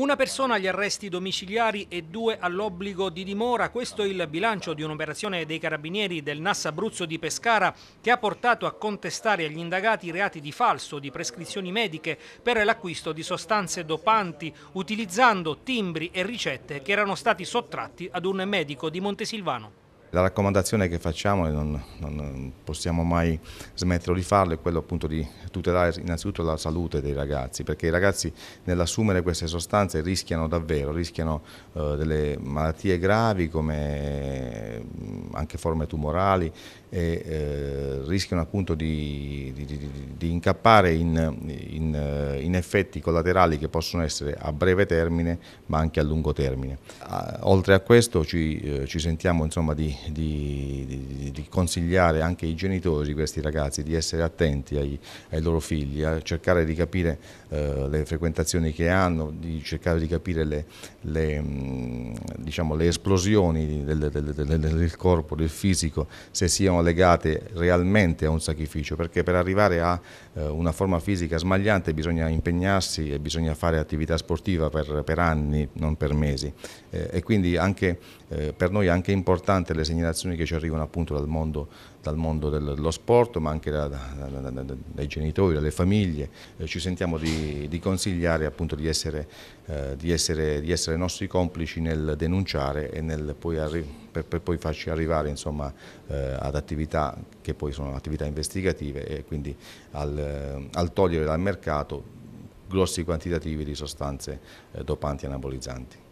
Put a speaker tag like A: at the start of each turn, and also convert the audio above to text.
A: Una persona agli arresti domiciliari e due all'obbligo di dimora, questo è il bilancio di un'operazione dei carabinieri del Nassa Abruzzo di Pescara che ha portato a contestare agli indagati reati di falso di prescrizioni mediche per l'acquisto di sostanze dopanti utilizzando timbri e ricette che erano stati sottratti ad un medico di Montesilvano.
B: La raccomandazione che facciamo, e non, non, possiamo mai smetterlo di farlo, è quello appunto di tutelare innanzitutto la salute dei ragazzi, perché i ragazzi nell'assumere queste sostanze rischiano davvero, rischiano eh, delle malattie gravi come mm, anche forme tumorali e eh, rischiano appunto di, di, di, di incappare in, in, eh, in, effetti collaterali che possono essere a breve termine ma anche a lungo termine. Ah, oltre a questo ci, eh, ci sentiamo insomma, di, di, di, consigliare anche ai genitori di questi ragazzi di essere attenti ai, ai loro figli, a cercare di capire eh, le frequentazioni che hanno, di cercare di capire le, le, mm, diciamo, le esplosioni del, del, del, del corpo, del fisico, se siano legate realmente a un sacrificio, perché per arrivare a eh, una forma fisica smagliata somigliante, bisogna impegnarsi e bisogna fare attività sportiva per, per anni, non per mesi. Eh, e quindi anche, eh, per noi è anche importante le segnalazioni che ci arrivano appunto dal mondo, dal mondo dello sport, ma anche da, da, da, dai genitori, dalle famiglie. Eh, ci sentiamo di, di, consigliare appunto di essere, eh, di essere, di essere nostri complici nel denunciare e nel poi arrivare per, per poi farci arrivare insomma, eh, ad attività che poi sono attività investigative e quindi al, al togliere dal mercato grossi quantitativi di sostanze eh, dopanti anabolizzanti.